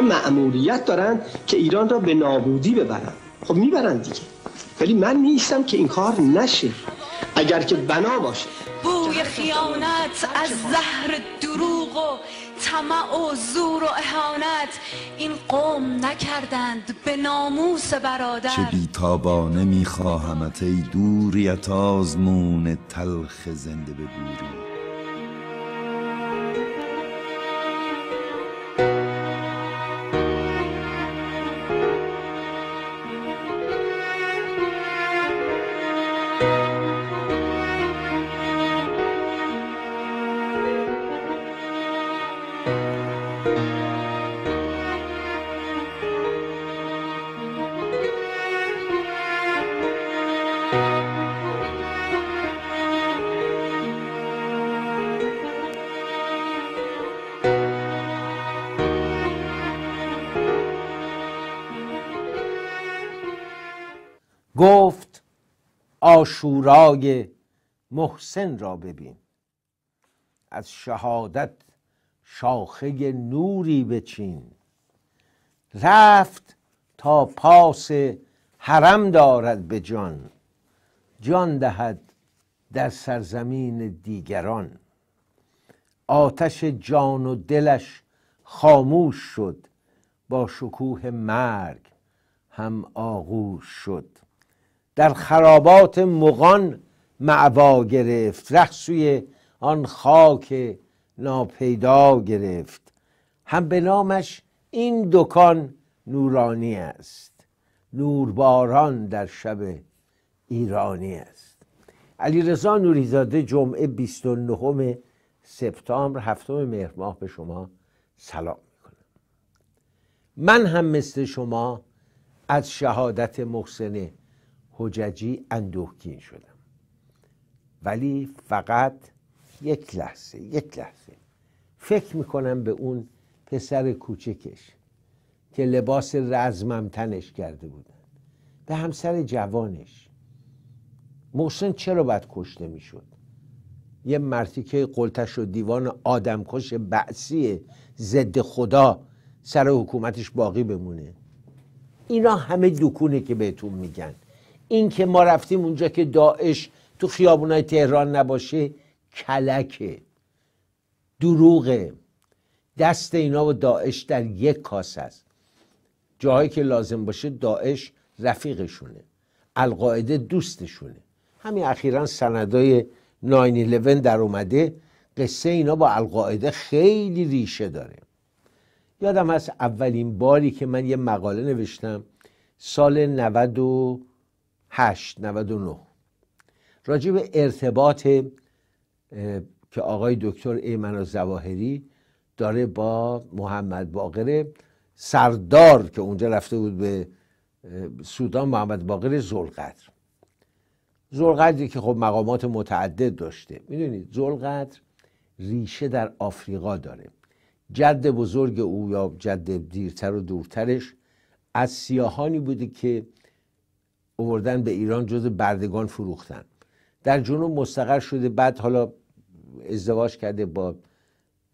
مأموریت دارند که ایران را به نابودی ببرن خب میبرن دیگه ولی من نیستم که این کار نشه اگر که بنا باشه بوی خیانت از زهر دروغ و تمع و زور و اهانت این قوم نکردند به ناموس برادر چه بیتابانه میخواهمت ای دوریت آزمون تلخ زنده ببوری شورای محسن را ببین از شهادت شاخه نوری بچین رفت تا پاس حرم دارد به جان جان دهد در سرزمین دیگران آتش جان و دلش خاموش شد با شکوه مرگ هم آغوش شد در خرابات مغان معوا گرفت رخ سوی آن خاک ناپیدا گرفت هم به نامش این دکان نورانی است نورباران در شب ایرانی است علی رضا نوریزاده جمعه 29 سپتامبر هفتم مهر ماه به شما سلام میکنم من هم مثل شما از شهادت محسن حججی اندوهگین شدم ولی فقط یک لحظه یک لحظه فکر میکنم به اون پسر کوچکش که لباس رزمم تنش کرده بودن به همسر جوانش محسن چرا باید کشته میشد یه که قلتش و دیوان آدمکش بعثی ضد خدا سر حکومتش باقی بمونه اینا همه دکونه که بهتون میگن این که ما رفتیم اونجا که داعش تو خیابونای تهران نباشه کلکه دروغه دست اینا و داعش در یک کاس است جاهایی که لازم باشه داعش رفیقشونه القاعده دوستشونه همین اخیرا سندای 911 در اومده قصه اینا با القاعده خیلی ریشه داره یادم هست اولین باری که من یه مقاله نوشتم سال 90 899 راجع به ارتباط که آقای دکتر ایمن زواهری داره با محمد باقر سردار که اونجا رفته بود به سودان محمد باقر زلقدر زلقدری که خب مقامات متعدد داشته میدونید زلقدر ریشه در آفریقا داره جد بزرگ او یا جد دیرتر و دورترش از سیاهانی بوده که اووردن به ایران جز بردگان فروختن در جنوب مستقر شده بعد حالا ازدواج کرده با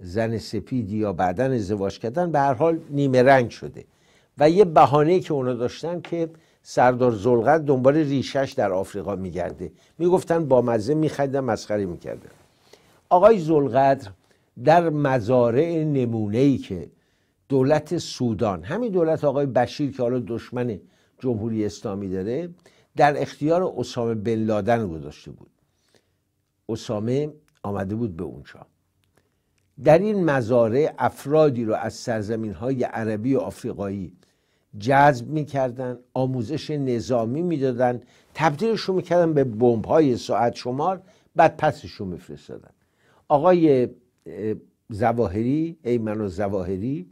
زن سپیدی یا بعدا ازدواج کردن به هر حال نیمه رنگ شده و یه بهانه که اونا داشتن که سردار زلغت دنبال ریشش در آفریقا میگرده میگفتن با مزه میخریدن مسخره میکرده آقای زلغت در مزارع نمونه که دولت سودان همین دولت آقای بشیر که حالا دشمنه جمهوری اسلامی داره در اختیار اسامه بن لادن گذاشته بود اسامه آمده بود به اونجا در این مزاره افرادی رو از سرزمین های عربی و آفریقایی جذب میکردن آموزش نظامی میدادن تبدیلش رو میکردن به بمب های ساعت شمار بعد پسش رو میفرستادن آقای زواهری ایمن و زواهری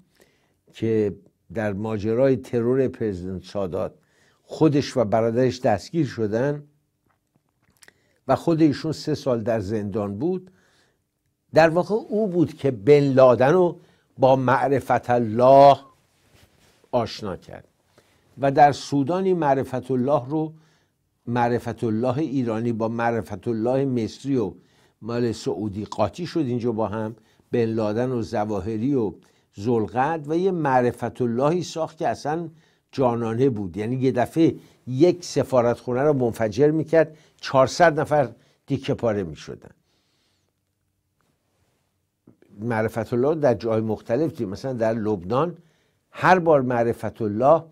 که در ماجرای ترور پرزیدنت سادات خودش و برادرش دستگیر شدن و خود ایشون سه سال در زندان بود در واقع او بود که بن لادن رو با معرفت الله آشنا کرد و در سودانی معرفت الله رو معرفت الله ایرانی با معرفت الله مصری و مال سعودی قاطی شد اینجا با هم بن لادن و زواهری و زلقد و یه معرفت اللهی ساخت که اصلا جانانه بود یعنی یه دفعه یک سفارتخونه رو منفجر میکرد 400 نفر دیکه پاره میشدن معرفت الله در جای مختلف دید. مثلا در لبنان هر بار معرفت الله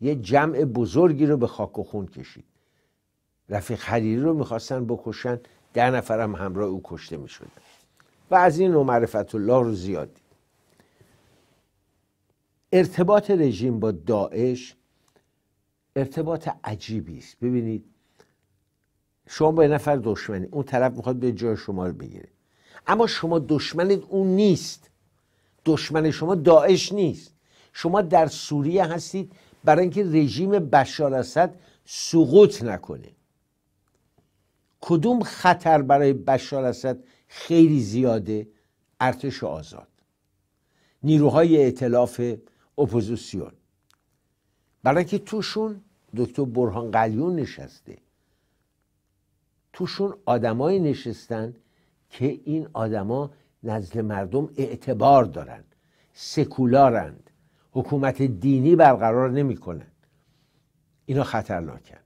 یه جمع بزرگی رو به خاک و خون کشید رفیق حریری رو میخواستن بکشن ده نفرم همراه او کشته میشدن و از این معرفت الله رو زیاد ارتباط رژیم با داعش ارتباط عجیبی است ببینید شما با یه نفر دشمنی اون طرف میخواد به جای شما رو بگیره اما شما دشمنت اون نیست دشمن شما داعش نیست شما در سوریه هستید برای اینکه رژیم بشار اسد سقوط نکنه کدوم خطر برای بشار اسد خیلی زیاده ارتش آزاد نیروهای اعتلاف اپوزیسیون برای که توشون دکتر برهان قلیون نشسته توشون آدمایی نشستن که این آدما نزد مردم اعتبار دارن سکولارند حکومت دینی برقرار نمیکنن اینا خطرناکن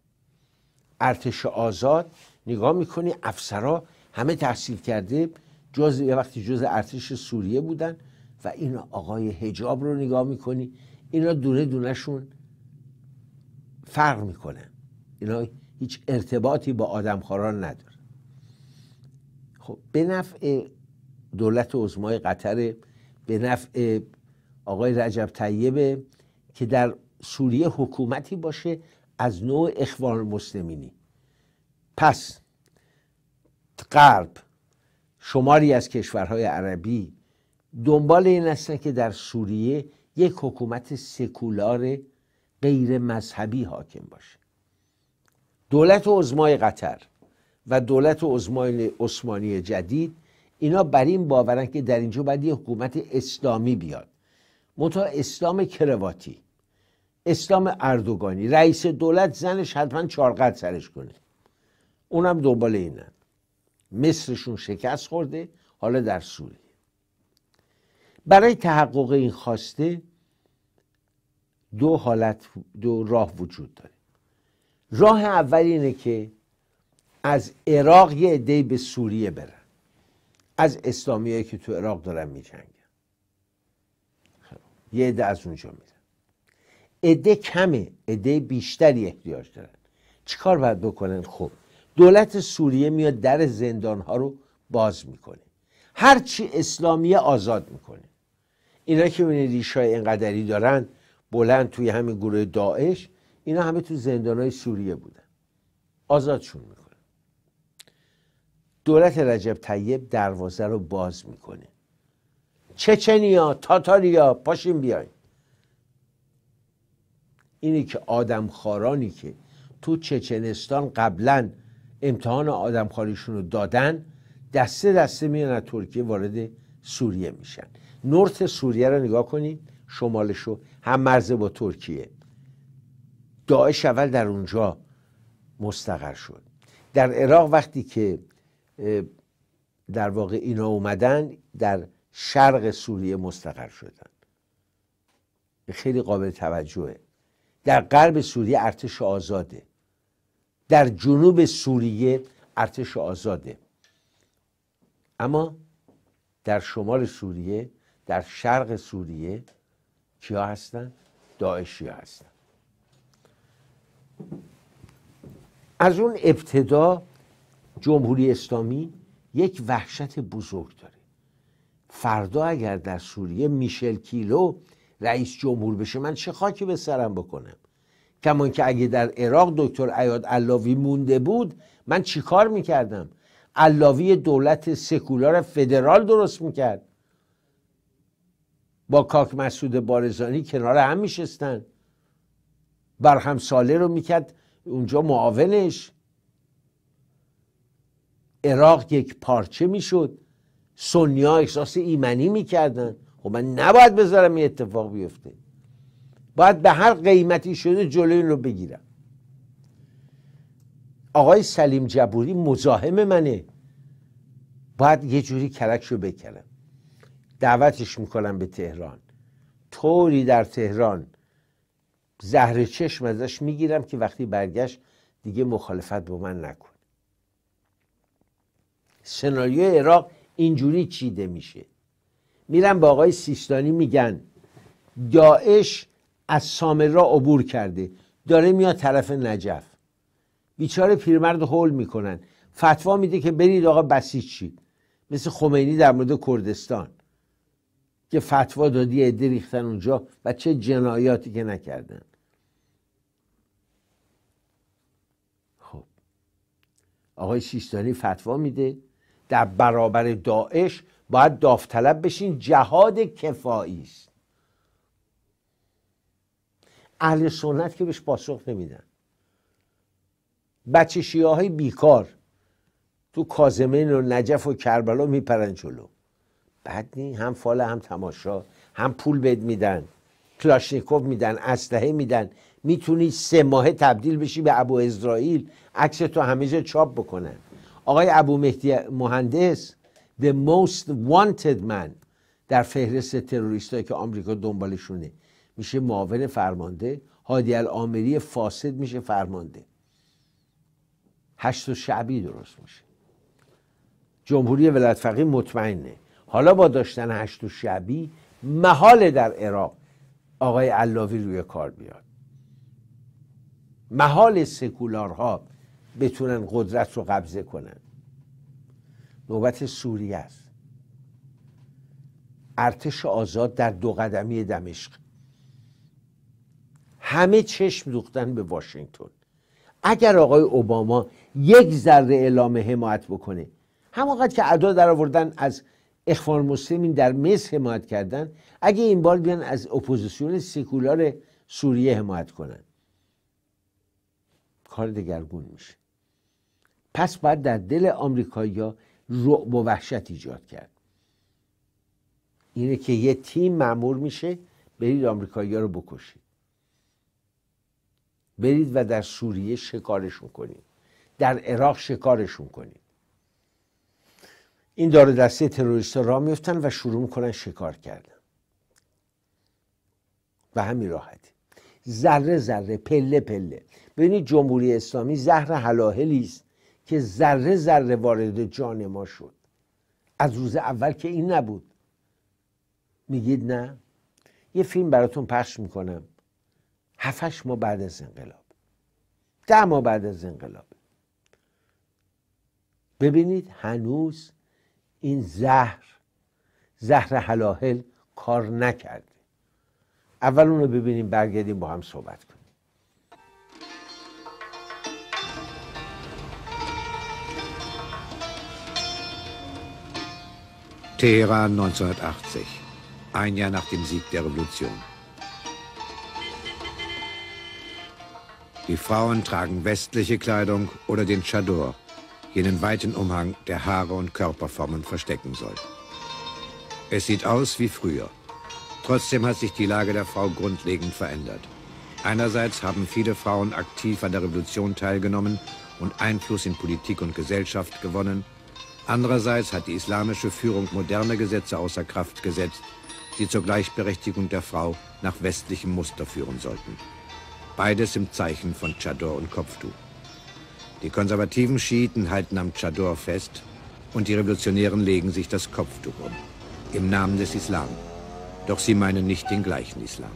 ارتش آزاد نگاه میکنی افسرا همه تحصیل کرده جز یه وقتی جز ارتش سوریه بودن و این آقای هجاب رو نگاه میکنی اینا دونه دونهشون فرق میکنن اینا هیچ ارتباطی با آدمخواران نداره خب به نفع دولت عزمای قطر به نفع آقای رجب طیبه که در سوریه حکومتی باشه از نوع اخوان مسلمینی پس غرب شماری از کشورهای عربی دنبال این هستن که در سوریه یک حکومت سکولار غیر مذهبی حاکم باشه دولت عزمای قطر و دولت عزمای عثمانی جدید اینا بر این باورن که در اینجا باید یه حکومت اسلامی بیاد متا اسلام کرواتی اسلام اردوگانی رئیس دولت زنش حتما چارقد سرش کنه اونم دنبال اینن مصرشون شکست خورده حالا در سوریه برای تحقق این خواسته دو حالت دو راه وجود داره راه اول اینه که از عراق یه عده به سوریه برن از اسلامیایی که تو عراق دارن میجنگن خب، یه عده از اونجا میرن عده کمه عده بیشتری احتیاج دارن چیکار باید بکنن خب دولت سوریه میاد در زندان ها رو باز میکنه هرچی اسلامیه آزاد میکنه اینا که این ریشای اینقدری دارن بلند توی همین گروه داعش اینا همه تو زندانهای سوریه بودن آزادشون میکنه دولت رجب طیب دروازه رو باز میکنه چچنیا تاتاریا پاشین بیاین اینه که آدمخارانی که تو چچنستان قبلا امتحان آدمخاریشون رو دادن دسته دسته میان از ترکیه وارد سوریه میشن نورت سوریه رو نگاه کنید شمالشو هم مرز با ترکیه داعش اول در اونجا مستقر شد در عراق وقتی که در واقع اینا اومدن در شرق سوریه مستقر شدن خیلی قابل توجهه در غرب سوریه ارتش آزاده در جنوب سوریه ارتش آزاده اما در شمال سوریه در شرق سوریه کیا هستن؟ داعشی هستن از اون ابتدا جمهوری اسلامی یک وحشت بزرگ داره فردا اگر در سوریه میشل کیلو رئیس جمهور بشه من چه خاکی به سرم بکنم کمان که اگه در عراق دکتر ایاد علاوی مونده بود من چیکار میکردم علاوی دولت سکولار فدرال درست میکرد با کاک مسعود بارزانی کنار هم میشستن برهم ساله رو میکرد اونجا معاونش عراق یک پارچه میشد سنیا احساس ایمنی میکردن خب من نباید بذارم این اتفاق بیفته باید به هر قیمتی شده جلوی رو بگیرم آقای سلیم جبوری مزاحم منه باید یه جوری کلکش رو بکنم دعوتش میکنم به تهران طوری در تهران زهر چشم ازش میگیرم که وقتی برگشت دیگه مخالفت با من نکنه سناریو عراق اینجوری چیده میشه میرم با آقای سیستانی میگن داعش از سامرا عبور کرده داره میاد طرف نجف بیچاره پیرمرد هول میکنن فتوا میده که برید آقا بسیج چی مثل خمینی در مورد کردستان که فتوا دادی عده ریختن اونجا و چه جنایاتی که نکردن خب آقای سیستانی فتوا میده در برابر داعش باید داوطلب بشین جهاد کفایی است اهل سنت که بهش پاسخ نمیدن بچه شیعه های بیکار تو کازمین و نجف و کربلا میپرن جلو بعد هم فال هم تماشا هم پول بد میدن کلاشنیکوف میدن اسلحه میدن میتونی سه ماهه تبدیل بشی به ابو اسرائیل عکس تو همه جا چاپ بکنن آقای ابو مهدی مهندس the most wanted man در فهرست تروریستایی که آمریکا دنبالشونه میشه معاون فرمانده هادی الامری فاسد میشه فرمانده هشت و شعبی درست میشه جمهوری ولایت فقیه مطمئنه حالا با داشتن هشت و شبی محال در عراق آقای علاوی روی کار بیاد محال سکولارها بتونن قدرت رو قبضه کنن نوبت سوریه است ارتش آزاد در دو قدمی دمشق همه چشم دوختن به واشنگتن اگر آقای اوباما یک ذره اعلام حمایت بکنه همانقدر که ادا در آوردن از اخوان مسلمین در مصر حمایت کردن اگه این بار بیان از اپوزیسیون سکولار سوریه حمایت کنن کار دگرگون میشه پس باید در دل ها رعب و وحشت ایجاد کرد اینه که یه تیم معمور میشه برید ها رو بکشید برید و در سوریه شکارشون کنید در عراق شکارشون کنید این داره دسته تروریست را میفتن و شروع میکنن شکار کردن و همین راحتی ذره ذره پله پله ببینید جمهوری اسلامی زهر حلاهلی است که ذره ذره وارد جان ما شد از روز اول که این نبود میگید نه یه فیلم براتون پخش میکنم هفتش ما بعد از انقلاب ده ما بعد از انقلاب ببینید هنوز این زهر زهر حلاحل کار نکرده اول اون رو ببینیم برگردیم با هم صحبت کنیم Teheran 1980, ein Jahr nach dem Sieg der Revolution. Die Frauen tragen westliche Kleidung oder den Chador, jenen weiten Umhang der Haare und Körperformen verstecken soll. Es sieht aus wie früher. Trotzdem hat sich die Lage der Frau grundlegend verändert. Einerseits haben viele Frauen aktiv an der Revolution teilgenommen und Einfluss in Politik und Gesellschaft gewonnen. Andererseits hat die islamische Führung moderne Gesetze außer Kraft gesetzt, die zur Gleichberechtigung der Frau nach westlichem Muster führen sollten. Beides im Zeichen von Chador und Kopftuch. Die konservativen Schiiten halten am Chador fest und die Revolutionären legen sich das Kopftuch um. Im Namen des Islam. Doch sie meinen nicht den gleichen Islam.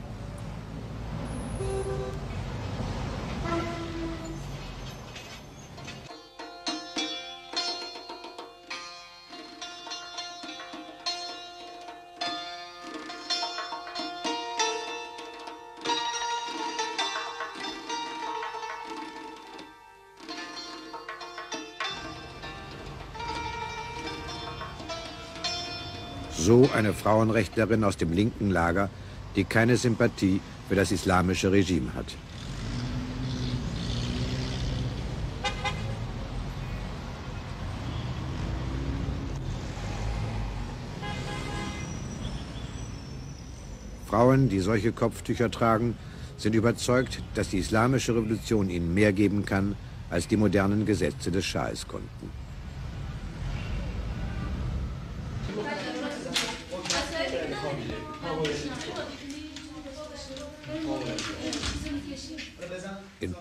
So eine Frauenrechtlerin aus dem linken Lager, die keine Sympathie für das islamische Regime hat. Frauen, die solche Kopftücher tragen, sind überzeugt, dass die islamische Revolution ihnen mehr geben kann, als die modernen Gesetze des Schahs konnten.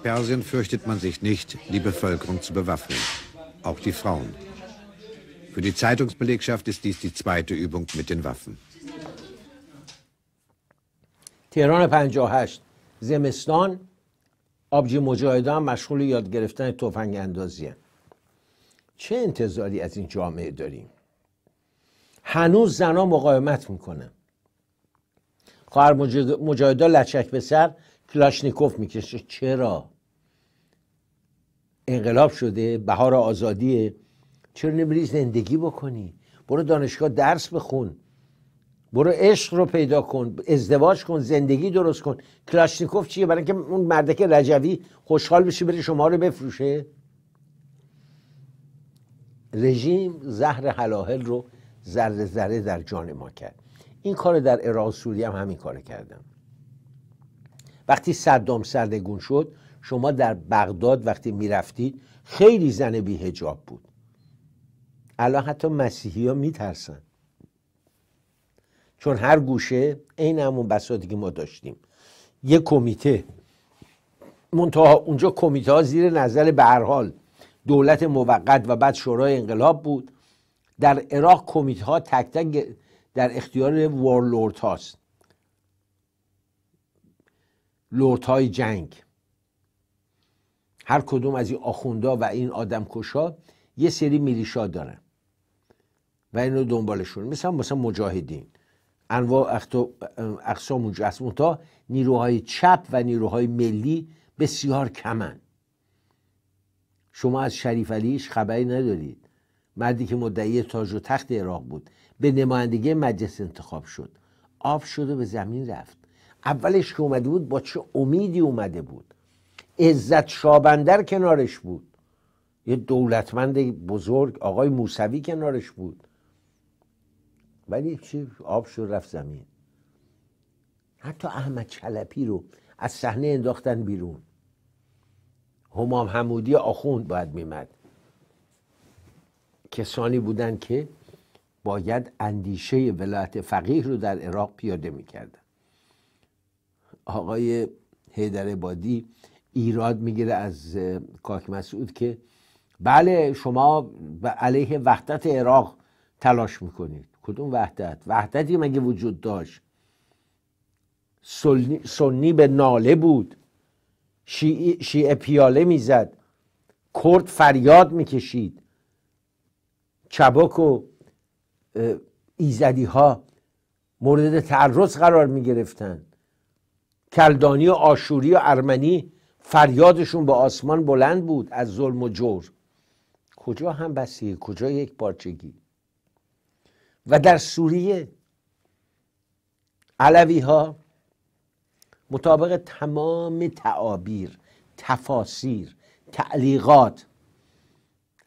Persien fürchtet man sich nicht, die Bevölkerung zu bewaffnen, auch die Frauen. Für die Zeitungsbelegschaft ist dies die zweite Übung mit den Waffen. تهران 58 زمستان آبجی مجاهدان مشغول یاد گرفتن تفنگ اندازی چه انتظاری از این جامعه داریم هنوز زنها مقاومت میکنه. خواهر مجاهدا لچک به سر کلاشنیکوف میکشه چرا انقلاب شده بهار آزادیه چرا نمیری زندگی بکنی برو دانشگاه درس بخون برو عشق رو پیدا کن ازدواج کن زندگی درست کن کلاشنیکوف چیه برای اینکه اون مردک رجوی خوشحال بشه بره شما رو بفروشه رژیم زهر حلاحل رو ذره ذره در جان ما کرد این کار در عراق سوریه هم همین کار کردم. وقتی صدام سردگون شد شما در بغداد وقتی میرفتید خیلی زن بیهجاب بود الان حتی مسیحی ها میترسن چون هر گوشه این همون بساتی که ما داشتیم یه کمیته منتها اونجا کمیته ها زیر نظر به هر دولت موقت و بعد شورای انقلاب بود در عراق کمیته ها تک تک در اختیار وارلورد هاست های جنگ هر کدوم از این آخوندا و این کشا یه سری میلیشا دارن و اینو دنبالشون مثلا مثلا مجاهدین انواع اقسام اونجا هست تا نیروهای چپ و نیروهای ملی بسیار کمن شما از شریف علیش خبری ندارید مردی که مدعی تاج و تخت عراق بود به نمایندگی مجلس انتخاب شد آب شد و به زمین رفت اولش که اومده بود با چه امیدی اومده بود عزت شابندر کنارش بود یه دولتمند بزرگ آقای موسوی کنارش بود ولی چی آب شد رفت زمین حتی احمد چلپی رو از صحنه انداختن بیرون همام حمودی آخوند باید میمد کسانی بودن که باید اندیشه ولایت فقیه رو در عراق پیاده میکردن آقای هیدر بادی ایراد میگیره از کاک مسعود که بله شما علیه وحدت عراق تلاش میکنید کدوم وحدت وحدتی مگه وجود داشت سنی, به ناله بود شیعه, پیاله میزد کرد فریاد میکشید چبک و ایزدی ها مورد تعرض قرار میگرفتند کلدانی و آشوری و ارمنی فریادشون به آسمان بلند بود از ظلم و جور کجا هم بسیه کجا یک پارچگی و در سوریه علوی ها مطابق تمام تعابیر تفاسیر تعلیقات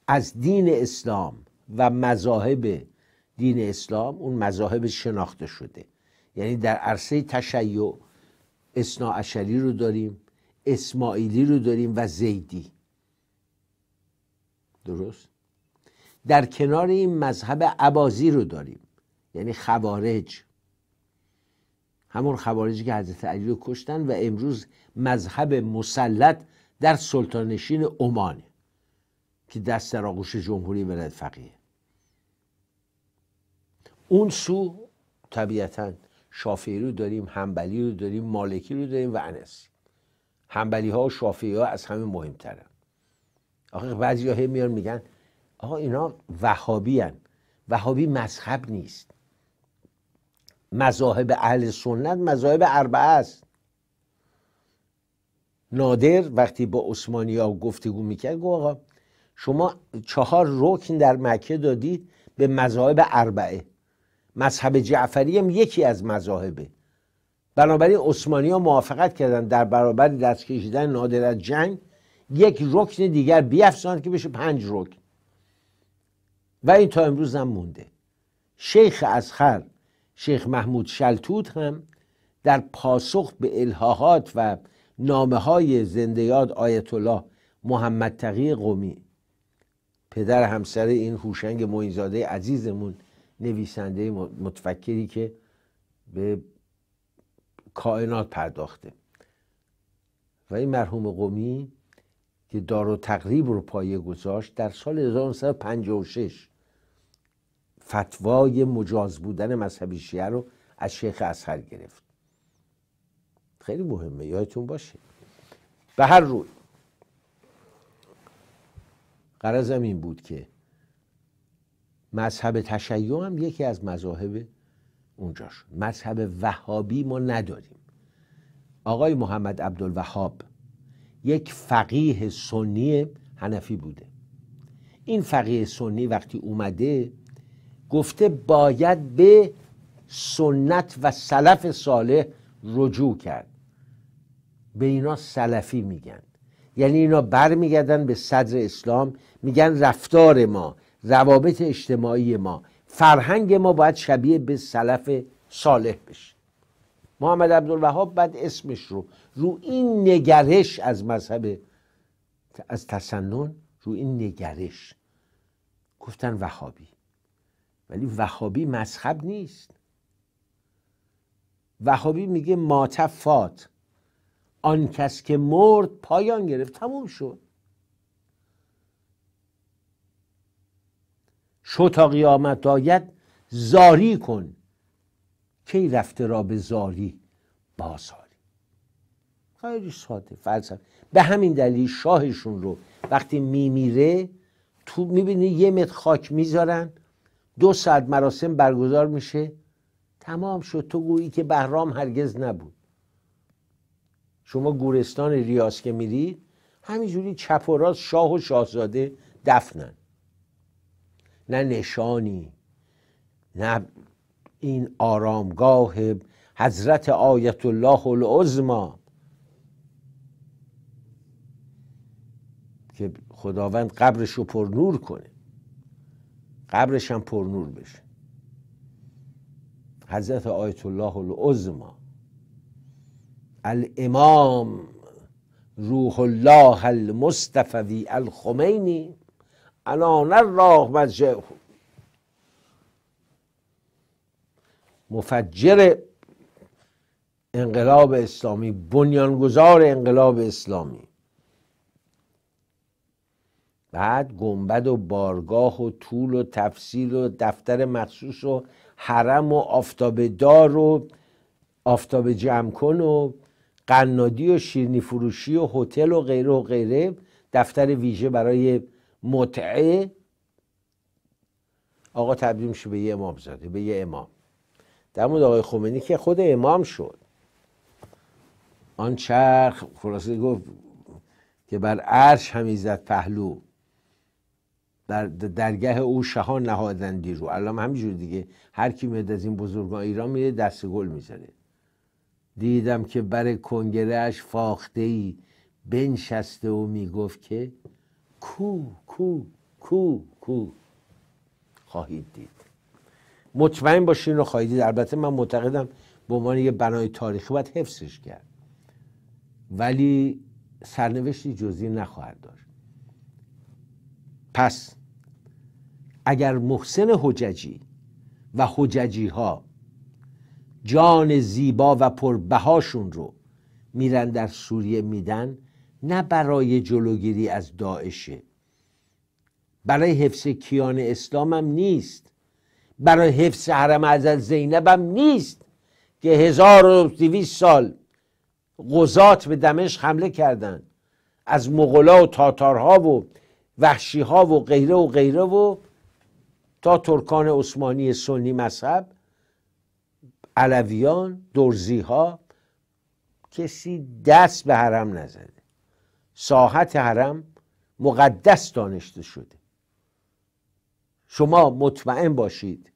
از دین اسلام و مذاهب دین اسلام اون مذاهب شناخته شده یعنی در عرصه تشیع اثنا عشری رو داریم اسماعیلی رو داریم و زیدی درست در کنار این مذهب عبازی رو داریم یعنی خوارج همون خوارجی که حضرت علی رو کشتن و امروز مذهب مسلط در سلطانشین عمانه که دست در آغوش جمهوری ولایت فقیه اون سو طبیعتا شافعی رو داریم همبلی رو داریم مالکی رو داریم و انسی همبلی ها و شافعی ها از همه مهمترن آخه بعضی ها میان میگن آقا اینا وهابی هن وهابی مذهب نیست مذاهب اهل سنت مذاهب اربعه است نادر وقتی با عثمانی ها گفتگو میکرد گفت آقا شما چهار رکن در مکه دادید به مذاهب اربعه مذهب جعفری هم یکی از مذاهبه بنابراین عثمانی ها موافقت کردند در برابر دست کشیدن نادر از جنگ یک رکن دیگر بیافزند که بشه پنج رکن و این تا امروز هم مونده شیخ ازخر شیخ محمود شلتوت هم در پاسخ به الهاهات و نامه های زندیاد آیت الله محمد تقی قومی پدر همسر این هوشنگ معینزاده عزیزمون نویسنده متفکری که به کائنات پرداخته و این مرحوم قومی که دار و تقریب رو پایه گذاشت در سال 1956 فتوای مجاز بودن مذهب شیعه رو از شیخ اصحر گرفت خیلی مهمه یادتون باشه به هر روی قرازم این بود که مذهب تشیع هم یکی از مذاهب شد. مذهب وهابی ما نداریم آقای محمد عبدالوهاب یک فقیه سنی هنفی بوده این فقیه سنی وقتی اومده گفته باید به سنت و سلف صالح رجوع کرد به اینا سلفی میگن یعنی اینا برمیگردن به صدر اسلام میگن رفتار ما روابط اجتماعی ما فرهنگ ما باید شبیه به سلف صالح بشه محمد عبدالوهاب بعد اسمش رو رو این نگرش از مذهب از تسنن رو این نگرش گفتن وهابی ولی وهابی مذهب نیست وهابی میگه ماتفات آن کس که مرد پایان گرفت تموم شد شو تا قیامت آید زاری کن کی رفته را به زاری بازاری خیلی ساده فلسفه به همین دلیل شاهشون رو وقتی میمیره تو میبینی یه متر خاک میذارن دو ساعت مراسم برگزار میشه تمام شد تو گویی که بهرام هرگز نبود شما گورستان ریاض که میرید همینجوری چپ و راست شاه و شاهزاده دفنن نه نشانی نه این آرامگاه حضرت آیت الله العظما که خداوند قبرش رو پرنور کنه قبرش هم نور بشه حضرت آیت الله العظما الامام روح الله المصطفی الخمینی الان راه مجه مفجر انقلاب اسلامی بنیانگذار انقلاب اسلامی بعد گنبد و بارگاه و طول و تفصیل و دفتر مخصوص و حرم و آفتاب دار و آفتاب جمع کن و قنادی و شیرنی فروشی و هتل و غیره و غیره دفتر ویژه برای متعه آقا تبدیل میشه به یه امام زاده به یه امام در مورد آقای خمینی که خود امام شد آن چرخ خلاصه گفت که بر عرش همی زد پهلو در درگه او شهان نهادن رو الان همینجور دیگه هر کی میاد از این بزرگان ایران میره دست گل میزنه دیدم که بر کنگرهش فاخته ای بنشسته و میگفت که کو کو کو کو خواهید دید مطمئن باشین رو خواهید دید البته من معتقدم به عنوان یه بنای تاریخی باید حفظش کرد ولی سرنوشتی جزی نخواهد داشت پس اگر محسن حججی و حججی ها جان زیبا و پربهاشون رو میرن در سوریه میدن نه برای جلوگیری از داعشه برای حفظ کیان اسلام نیست برای حفظ حرم از زینب هم نیست که هزار دویست سال غزات به دمشق حمله کردند از مغلا و تاتارها و وحشیها و غیره و غیره و تا ترکان عثمانی سنی مذهب علویان درزیها کسی دست به حرم نزده ساحت حرم مقدس دانشته شده شما مطمئن باشید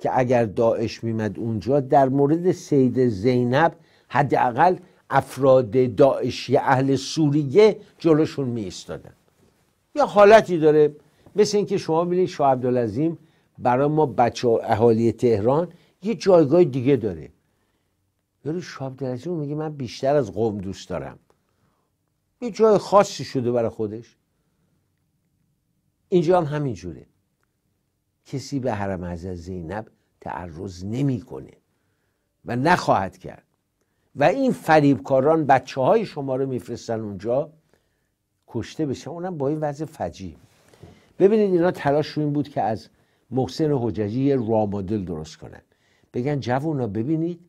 که اگر داعش میمد اونجا در مورد سید زینب حداقل افراد داعشی اهل سوریه جلوشون می ایستادن یا حالتی داره مثل اینکه شما ببینید شاه عبدالعظیم برای ما بچه اهالی تهران یه جایگاه دیگه داره یارو شاه عبدالعظیم میگه من بیشتر از قوم دوست دارم یه جای خاصی شده برای خودش اینجا هم همینجوره کسی به حرم حضرت زینب تعرض نمیکنه و نخواهد کرد و این فریبکاران بچه های شما رو میفرستن اونجا کشته بشن اونم با این وضع فجی ببینید اینا تلاش این بود که از محسن حججی یه را مدل درست کنن بگن جوونا ببینید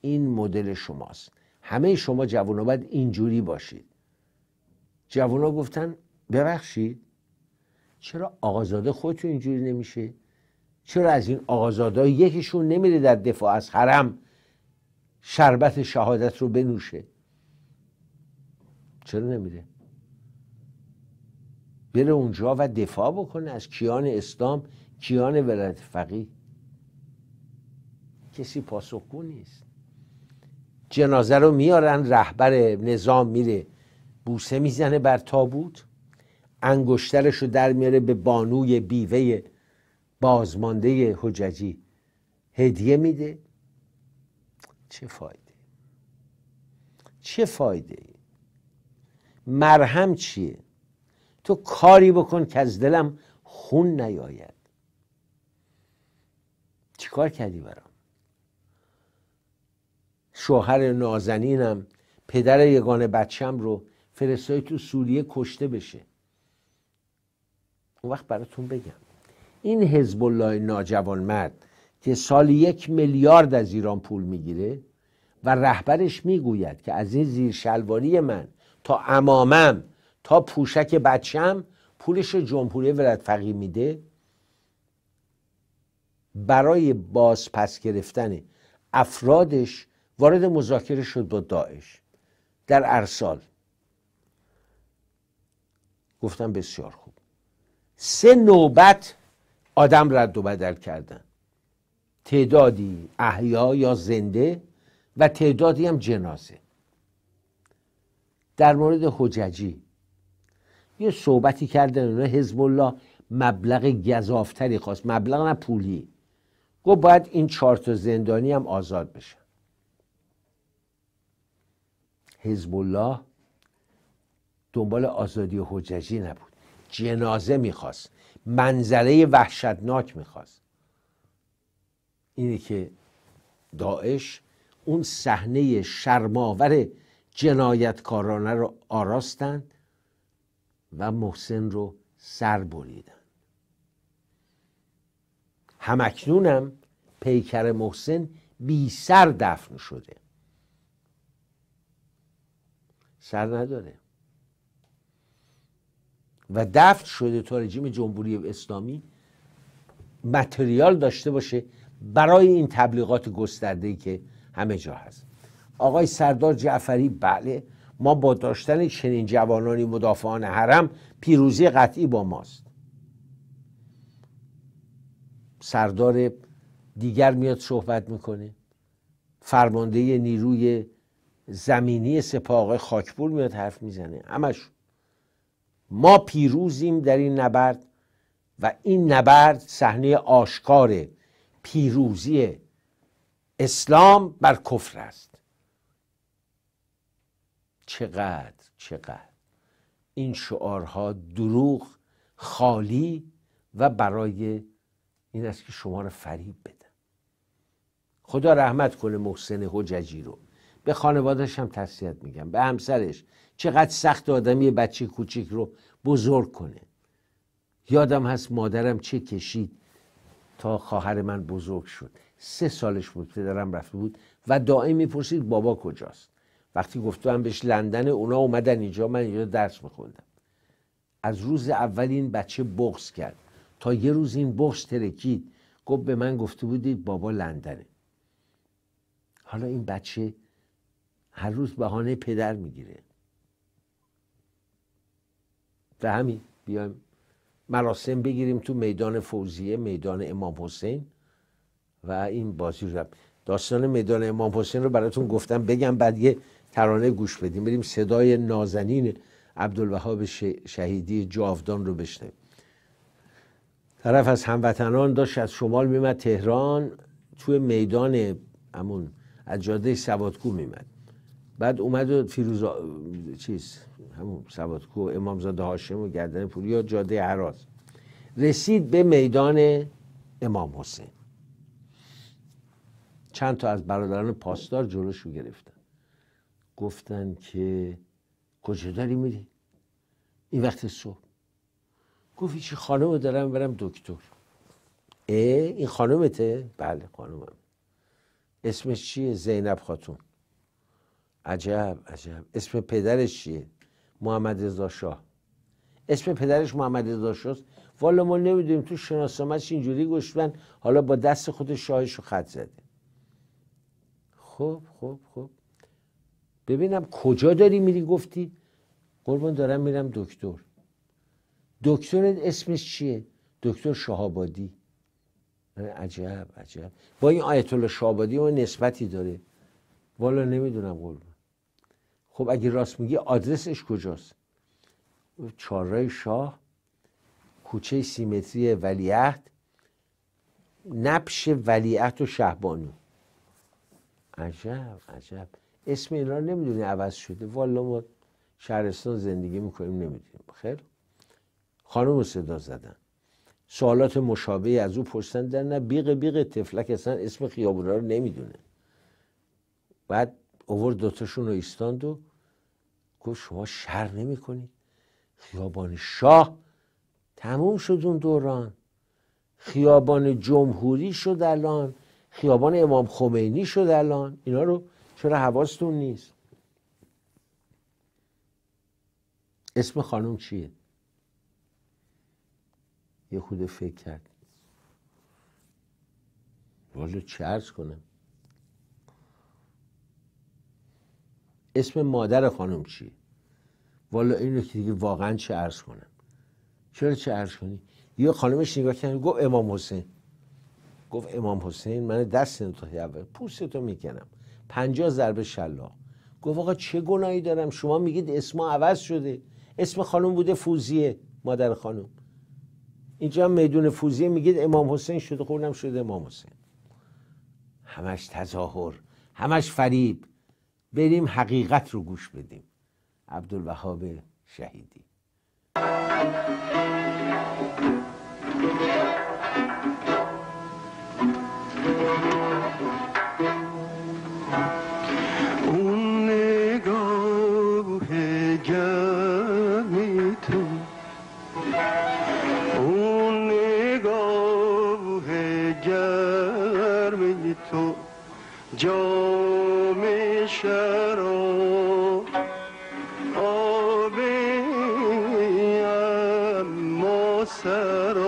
این مدل شماست همه شما جوونا باید اینجوری باشید ها گفتن ببخشید چرا آقازاده خودتون اینجوری نمیشه چرا از این آقازاده یکیشون نمیره در دفاع از حرم شربت شهادت رو بنوشه چرا نمیره بره اونجا و دفاع بکنه از کیان اسلام کیان ولایت فقی کسی پاسخگو نیست جنازه رو میارن رهبر نظام میره بوسه میزنه بر تابوت انگشترش رو در میاره به بانوی بیوه بازمانده حججی هدیه میده چه فایده چه فایده مرهم چیه تو کاری بکن که از دلم خون نیاید چیکار کردی برام شوهر نازنینم پدر یگانه بچم رو فرستایی تو سوریه کشته بشه اون وقت براتون بگم این حزب الله ناجوانمرد که سال یک میلیارد از ایران پول میگیره و رهبرش میگوید که از این زیر شلواری من تا امامم تا پوشک بچم پولش جمهوری ولد فقی میده برای باز پس گرفتن افرادش وارد مذاکره شد با داعش در ارسال گفتم بسیار خوب سه نوبت آدم رد و بدل کردن تعدادی احیا یا زنده و تعدادی هم جنازه در مورد حججی یه صحبتی کردن اونا حزب الله مبلغ گزافتری خواست مبلغ نه پولی گفت باید این چهار تا زندانی هم آزاد بشن حزب الله دنبال آزادی و حججی نبود جنازه میخواست منظره وحشتناک میخواست اینه که داعش اون صحنه شرماور جنایتکارانه رو آراستند و محسن رو سر بریدن همکنونم پیکر محسن بی سر دفن شده سر نداره و دفت شده تا رژیم جمهوری اسلامی متریال داشته باشه برای این تبلیغات گسترده که همه جا هست آقای سردار جعفری بله ما با داشتن چنین جوانانی مدافعان حرم پیروزی قطعی با ماست سردار دیگر میاد صحبت میکنه فرمانده نیروی زمینی سپاه آقای خاکپور میاد حرف میزنه اماش ما پیروزیم در این نبرد و این نبرد صحنه آشکار پیروزی اسلام بر کفر است چقدر چقدر این شعارها دروغ خالی و برای این است که شما را فریب بدن خدا رحمت کنه محسن حججی رو به خانوادهشم هم میگم به همسرش چقدر سخت آدم یه بچه کوچیک رو بزرگ کنه یادم هست مادرم چه کشید تا خواهر من بزرگ شد سه سالش بود پدرم رفته بود و دائم میپرسید بابا کجاست وقتی گفتم بهش لندن اونا اومدن اینجا من اینجا درس میخوندم از روز اول این بچه بغز کرد تا یه روز این بغز ترکید گفت به من گفته بودید بابا لندنه حالا این بچه هر روز بهانه پدر میگیره به همین بیایم مراسم بگیریم تو میدان فوزیه میدان امام حسین و این بازی رو داستان میدان امام حسین رو براتون گفتم بگم بعد یه ترانه گوش بدیم بریم صدای نازنین عبدالوهاب شهیدی جاودان رو بشنویم طرف از هموطنان داشت از شمال میمد تهران توی میدان امون از جاده سوادکو میمد بعد اومد و فیروز چیز همون سباتکو امامزاده هاشم و گردن پوری یا جاده عراض رسید به میدان امام حسین چند تا از برادران پاسدار جلوش رو گرفتن گفتن که کجا داری میری این وقت صبح گفت چی خانم دارم برم دکتر ای این خانمته بله خانمم اسمش چیه زینب خاتون عجب عجب اسم پدرش چیه محمد رضا شاه اسم پدرش محمد رضا شاه والا ما نمیدونیم تو شناسنامه‌اش اینجوری گشتن حالا با دست خود شاهش رو خط زده خب خب خب ببینم کجا داری میری گفتی قربان دارم میرم دکتر دکتر اسمش چیه دکتر شهابادی عجب عجب با این آیت الله شهابادی اون نسبتی داره والا نمیدونم قربان خب اگه راست میگی آدرسش کجاست چهارراه شاه کوچه سیمتری ولیعت نبش ولیعت و شهبانو عجب عجب اسم اینا نمیدونی عوض شده والا ما شهرستان زندگی میکنیم نمیدونیم خیر خانم صدا زدن سوالات مشابهی از او پرسیدن در نه بیق بیق تفلک اصلا اسم خیابونا رو نمیدونه بعد اوور دوتاشون رو ایستاند و گفت شما شر نمی کنی؟ خیابان شاه تموم شد اون دوران خیابان جمهوری شد الان خیابان امام خمینی شد الان اینا رو چرا حواستون نیست اسم خانم چیه یه خود فکر کرد والا چه ارز کنم اسم مادر خانم چی؟ والا اینو که دیگه واقعا چه عرض کنم چرا چه عرض کنی یه خانمش نگاه کنه گفت امام حسین گفت امام حسین من دست تو اول پوست تو میکنم پنجاه ضربه شلا گفت آقا چه گناهی دارم شما میگید اسم عوض شده اسم خانم بوده فوزیه مادر خانم اینجا میدون فوزیه میگید امام حسین شده خونم خب شده امام حسین همش تظاهر همش فریب بریم حقیقت رو گوش بدیم عبدالوهاب شهیدی اون نگاه جمعی تو اون نگاه جرمی تو جا شر و آبی اما سر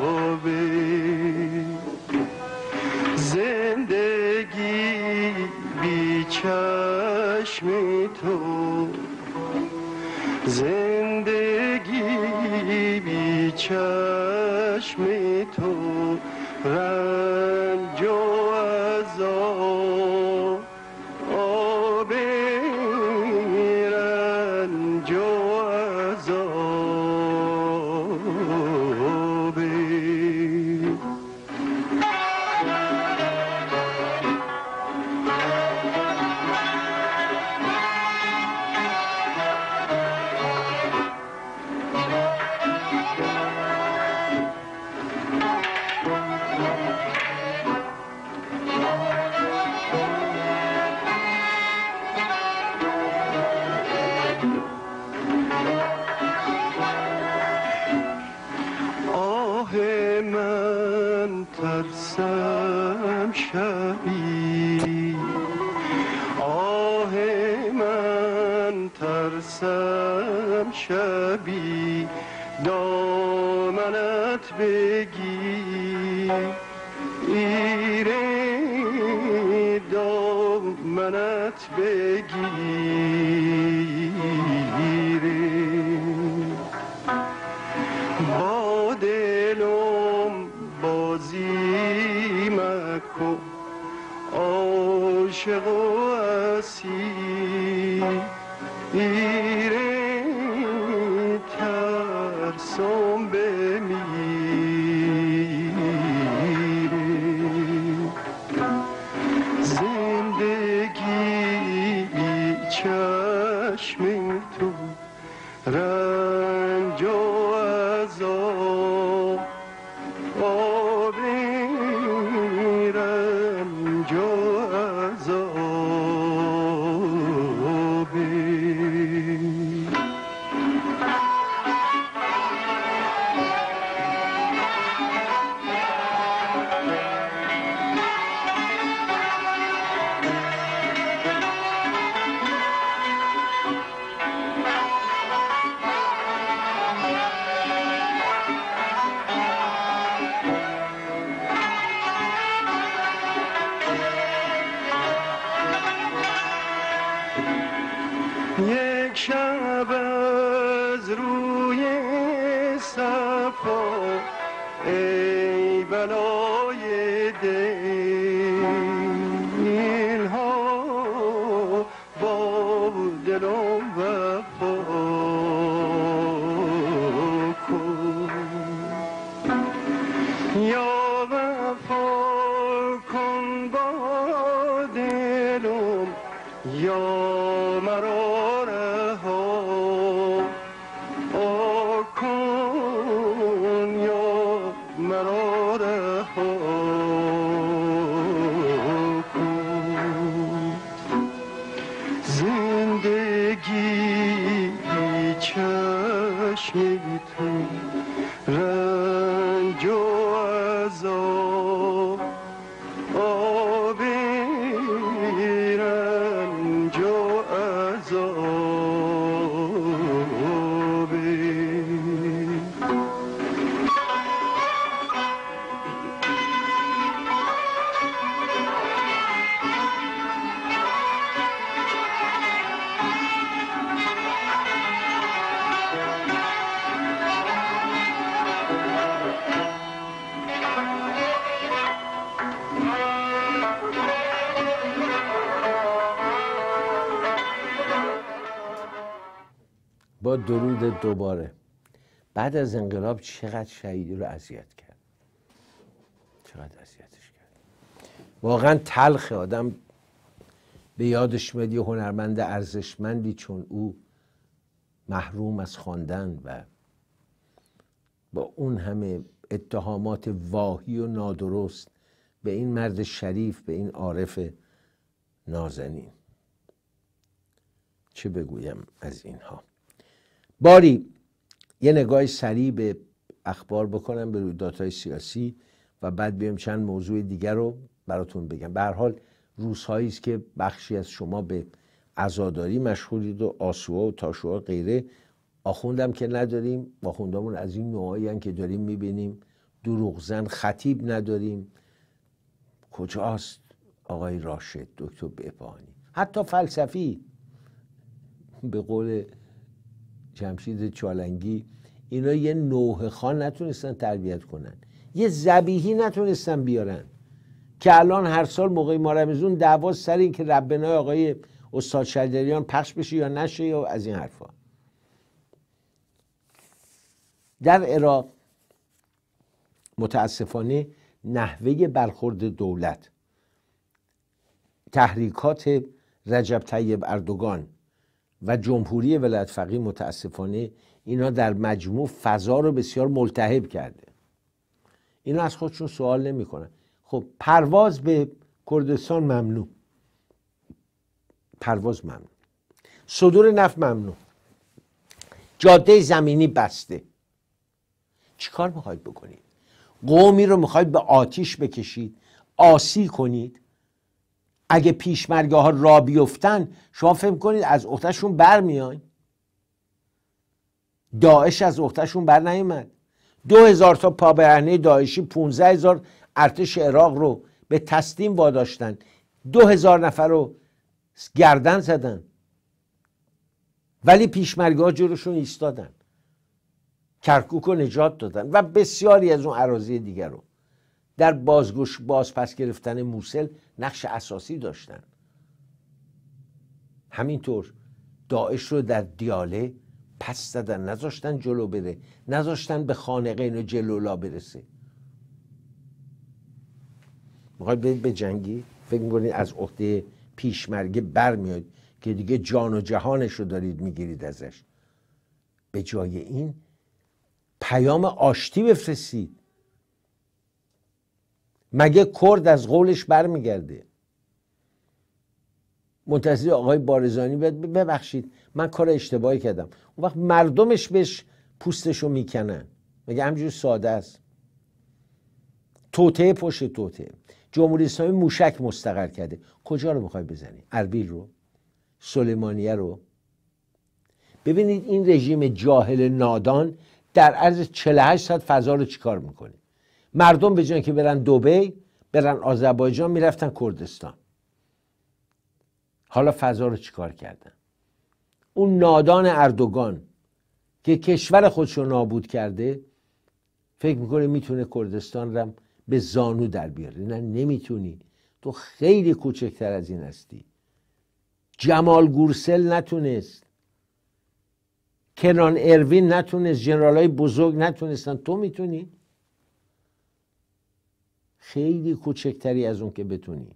آبی زندگی بی چشم تو زندگی بی چشم تو رنگ درود دوباره بعد از انقلاب چقدر شهیدی رو اذیت کرد چقدر اذیتش کرد واقعا تلخ آدم به یادش میاد یه هنرمند ارزشمندی چون او محروم از خواندن و با اون همه اتهامات واهی و نادرست به این مرد شریف به این عارف نازنین چه بگویم از اینها باری یه نگاه سریع به اخبار بکنم به رویدادهای سیاسی و بعد بیام چند موضوع دیگر رو براتون بگم به هر حال روزهایی است که بخشی از شما به عزاداری مشغولید و آسوها و تاشوها غیره آخوندم که نداریم آخوندامون از این نوعایی که داریم میبینیم دروغزن خطیب نداریم کجاست آقای راشد دکتر بپانی حتی فلسفی به قول جمشید چالنگی اینا یه نوه خان نتونستن تربیت کنن یه زبیهی نتونستن بیارن که الان هر سال موقع رمزون دعوا سر این که ربنا آقای استاد شدریان پخش بشه یا نشه یا از این حرفا در عراق متاسفانه نحوه برخورد دولت تحریکات رجب طیب اردوگان و جمهوری ولایت فقیه متاسفانه اینا در مجموع فضا رو بسیار ملتهب کرده اینا از خودشون سوال نمیکنن خب پرواز به کردستان ممنوع پرواز ممنوع صدور نفت ممنوع جاده زمینی بسته چیکار میخواید بکنید قومی رو میخواید به آتیش بکشید آسی کنید اگه پیشمرگه ها را بیفتن شما فکر کنید از اختشون بر میان داعش از اختشون بر نیمد دو هزار تا پابرهنه داعشی پونزه هزار ارتش عراق رو به تسلیم واداشتن دو هزار نفر رو گردن زدن ولی پیشمرگه ها ایستادن کرکوک رو نجات دادن و بسیاری از اون عراضی دیگر رو در بازگوش پس گرفتن موسل نقش اساسی داشتن همینطور داعش رو در دیاله پس زدن نذاشتن جلو بره نذاشتن به خانقین و جلولا برسه میخواید برید به جنگی فکر میکنید از عهده پیشمرگه میاد که دیگه جان و جهانش رو دارید میگیرید ازش به جای این پیام آشتی بفرستید مگه کرد از قولش برمیگرده منتظر آقای بارزانی ببخشید من کار اشتباهی کردم اون وقت مردمش بهش پوستشو میکنن مگه همجور ساده است توته پشت توته جمهوری اسلامی موشک مستقر کرده کجا رو میخوای بزنی اربیل رو سلیمانیه رو ببینید این رژیم جاهل نادان در عرض 48 ساعت فضا رو چیکار میکنه مردم به جای که برن دوبی برن آذربایجان میرفتن کردستان حالا فضا رو چیکار کردن اون نادان اردوگان که کشور خودش رو نابود کرده فکر میکنه میتونه کردستان رو به زانو در بیاره نه نمیتونی تو خیلی کوچکتر از این هستی جمال گورسل نتونست کنان اروین نتونست جنرال های بزرگ نتونستن تو میتونی خیلی کوچکتری از اون که بتونی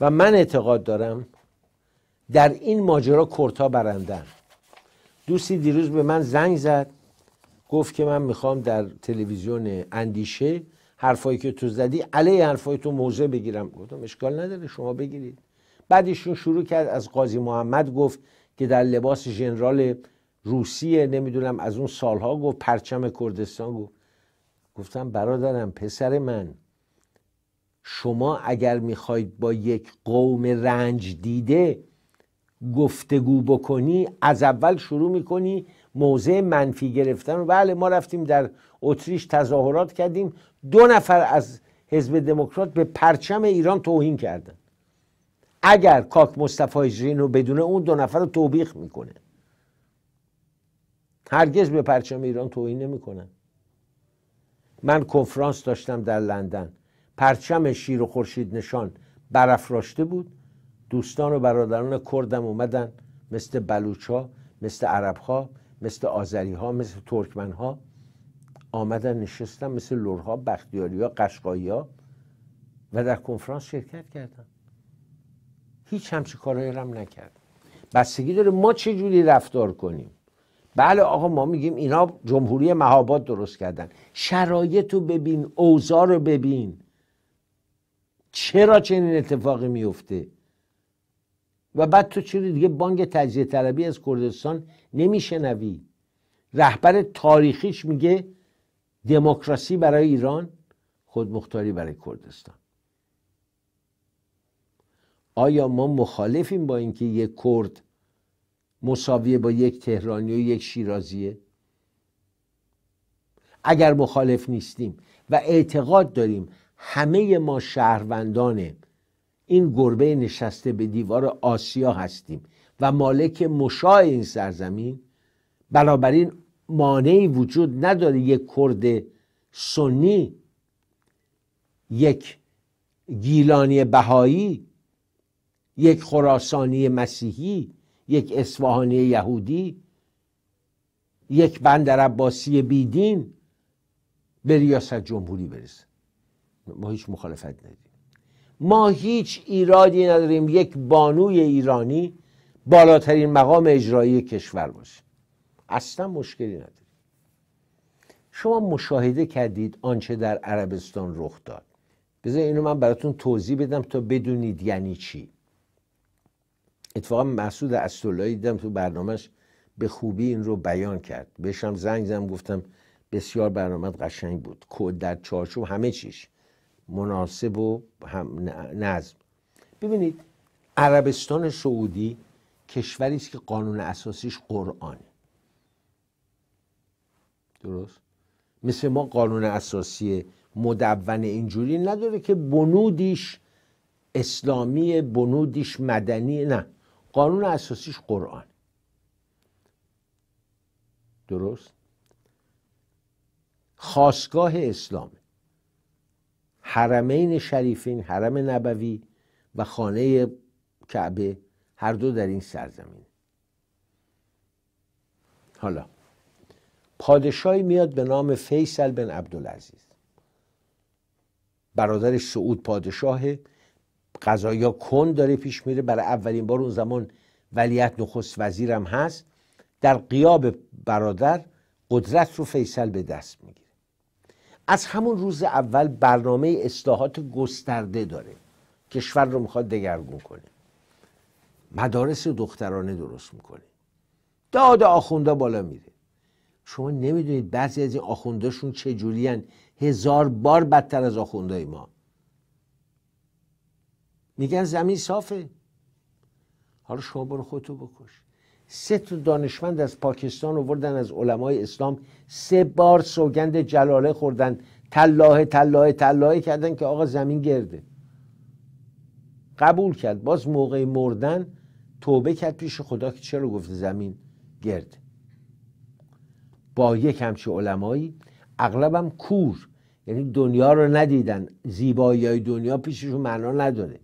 و من اعتقاد دارم در این ماجرا کرتا برندن دوستی دیروز به من زنگ زد گفت که من میخوام در تلویزیون اندیشه حرفایی که تو زدی علیه حرفای تو موضع بگیرم گفتم اشکال نداره شما بگیرید بعدشون شروع کرد از قاضی محمد گفت که در لباس ژنرال روسیه نمیدونم از اون سالها گفت پرچم کردستان گفت گفتم برادرم پسر من شما اگر میخواید با یک قوم رنج دیده گفتگو بکنی از اول شروع میکنی موضع منفی گرفتن بله ما رفتیم در اتریش تظاهرات کردیم دو نفر از حزب دموکرات به پرچم ایران توهین کردن اگر کاک مصطفی جرین رو بدونه اون دو نفر رو توبیخ میکنه هرگز به پرچم ایران توهین نمیکنن من کنفرانس داشتم در لندن پرچم شیر و خورشید نشان برافراشته بود دوستان و برادران کردم اومدن مثل بلوچا مثل عربها مثل آذری ها مثل ترکمن ها آمدن نشستم مثل لورها بختیاری ها ها و در کنفرانس شرکت کردم. هیچ همچی کارهایی رم نکرد بستگی داره ما چه جوری رفتار کنیم بله آقا ما میگیم اینا جمهوری مهابات درست کردن شرایط رو ببین اوضاع رو ببین چرا چنین اتفاقی میفته و بعد تو چرا دیگه بانگ تجزیه طلبی از کردستان نمیشنوی رهبر تاریخیش میگه دموکراسی برای ایران خودمختاری برای کردستان آیا ما مخالفیم با اینکه یک کرد مساویه با یک تهرانی و یک شیرازیه اگر مخالف نیستیم و اعتقاد داریم همه ما شهروندان این گربه نشسته به دیوار آسیا هستیم و مالک مشاع این سرزمین بنابراین مانعی وجود نداره یک کرد سنی یک گیلانی بهایی یک خراسانی مسیحی یک اصفهانی یهودی یک بندر عباسی بیدین به ریاست جمهوری برسه ما هیچ مخالفت نداریم ما هیچ ایرادی نداریم یک بانوی ایرانی بالاترین مقام اجرایی کشور باشه اصلا مشکلی نداریم شما مشاهده کردید آنچه در عربستان رخ داد بذار اینو من براتون توضیح بدم تا بدونید یعنی چی اتفاقا مسعود استولایی دیدم تو برنامهش به خوبی این رو بیان کرد بهشم زنگ زدم گفتم بسیار برنامه قشنگ بود کد در چارچوب همه چیش مناسب و نظم ببینید عربستان سعودی کشوری است که قانون اساسیش قرآن درست مثل ما قانون اساسی مدون اینجوری نداره که بنودیش اسلامی بنودیش مدنی نه قانون اساسیش قرآن درست خاصگاه اسلام حرمین شریفین حرم نبوی و خانه کعبه هر دو در این سرزمین حالا پادشاهی میاد به نام فیصل بن عبدالعزیز برادرش سعود پادشاهه یا کن داره پیش میره برای اولین بار اون زمان ولیت نخست وزیرم هست در قیاب برادر قدرت رو فیصل به دست میگیره از همون روز اول برنامه اصلاحات گسترده داره کشور رو میخواد دگرگون کنه مدارس دخترانه درست میکنه داد آخونده بالا میره شما نمیدونید بعضی از این آخوندهشون چجوری هزار بار بدتر از آخوندهای ما میگن زمین صافه حالا شما برو خودتو بکش سه تا دانشمند از پاکستان آوردن از علمای اسلام سه بار سوگند جلاله خوردن تلاه تلاه تلاه کردن که آقا زمین گرده قبول کرد باز موقع مردن توبه کرد پیش خدا که چرا گفت زمین گرد با یک همچه علمایی اغلبم کور یعنی دنیا رو ندیدن زیبایی های دنیا پیششون معنا نداره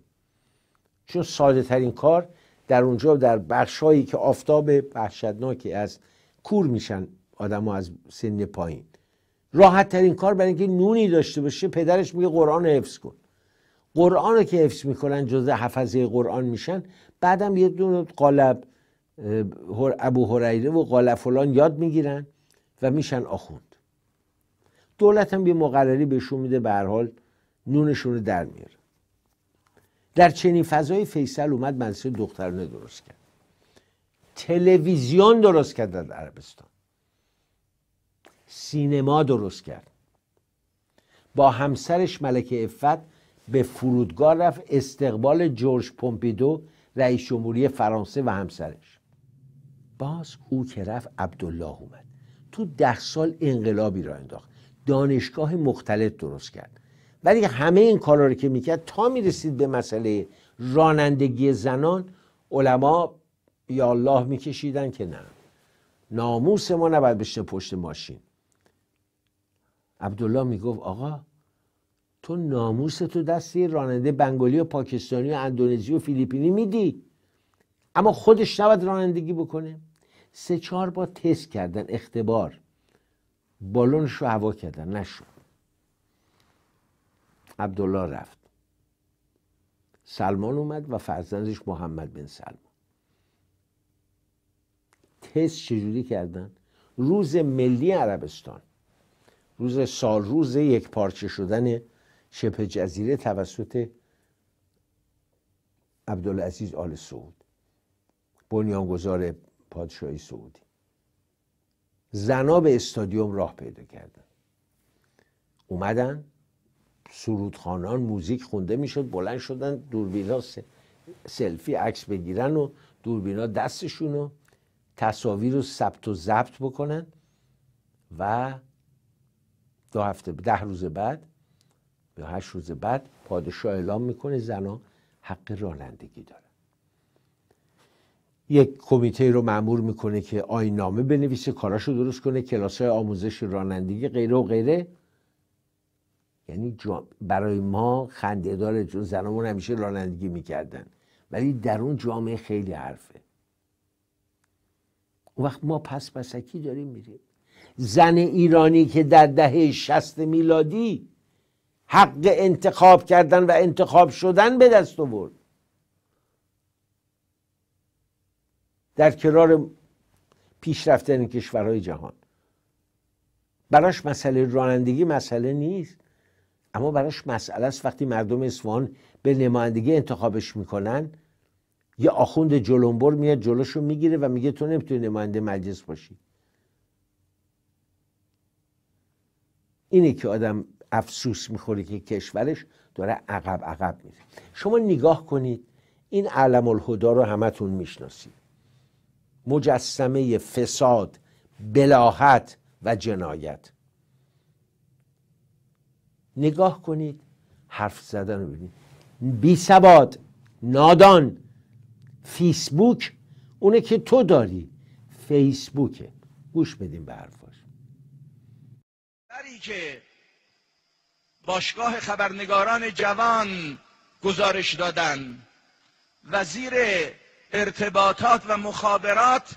چون ساده ترین کار در اونجا در بخشهایی که آفتاب وحشتناکی از کور میشن آدم از سن پایین راحت ترین کار برای اینکه نونی داشته باشه پدرش میگه قرآن حفظ کن قرآن رو که حفظ میکنن جزء حفظه قرآن میشن بعدم یه دونه قالب ابو هریره و قالب فلان یاد میگیرن و میشن آخوند دولت هم یه مقرری بهشون میده به هر حال نونشون رو در میاره در چنین فضای فیصل اومد مدرسه دخترانه درست کرد تلویزیون درست کرد در عربستان سینما درست کرد با همسرش ملکه افت به فرودگاه رفت استقبال جورج پومپیدو رئیس جمهوری فرانسه و همسرش باز او که رفت عبدالله اومد تو ده سال انقلابی را انداخت دانشگاه مختلف درست کرد ولی همه این کارا رو که میکرد تا میرسید به مسئله رانندگی زنان علما یا الله میکشیدن که نه ناموس ما نباید بشه پشت ماشین عبدالله میگفت آقا تو ناموس تو دستی راننده بنگالی و پاکستانی و اندونزی و فیلیپینی میدی اما خودش نباید رانندگی بکنه سه چهار با تست کردن اختبار بالونش رو هوا کردن نشد عبدالله رفت سلمان اومد و فرزندش محمد بن سلمان تست چجوری کردن روز ملی عربستان روز سال روز یک پارچه شدن شبه جزیره توسط عبدالعزیز آل سعود بنیانگذار پادشاهی سعودی زنا به استادیوم راه پیدا کردن اومدن سرودخانان موزیک خونده میشد بلند شدن دوربینا سلفی عکس بگیرن و دوربینا دستشون رو تصاویر رو ثبت و ضبط بکنن و دو هفته ده روز بعد یا هشت روز بعد پادشاه اعلام میکنه زنا حق رانندگی دارن یک کمیته رو معمور میکنه که آینامه بنویسه کاراشو درست کنه کلاس های آموزش رانندگی غیره و غیره یعنی برای ما داره چون زنمون همیشه رانندگی میکردن ولی در اون جامعه خیلی حرفه اون وقت ما پس پسکی داریم میریم زن ایرانی که در دهه شست میلادی حق انتخاب کردن و انتخاب شدن به دست آورد در کنار پیشرفتن کشورهای جهان براش مسئله رانندگی مسئله نیست اما براش مسئله است وقتی مردم اسفان به نمایندگی انتخابش میکنن یه آخوند جلومبر میاد جلوشو میگیره و میگه تو نمیتونی نماینده مجلس باشی اینه که آدم افسوس میخوره که کشورش داره عقب عقب میره شما نگاه کنید این علم الهدا رو همتون میشناسید مجسمه فساد بلاحت و جنایت نگاه کنید حرف زدن رو ببینید بی سواد نادان فیسبوک اونه که تو داری فیسبوکه گوش بدیم به حرفاش که باشگاه خبرنگاران جوان گزارش دادن وزیر ارتباطات و مخابرات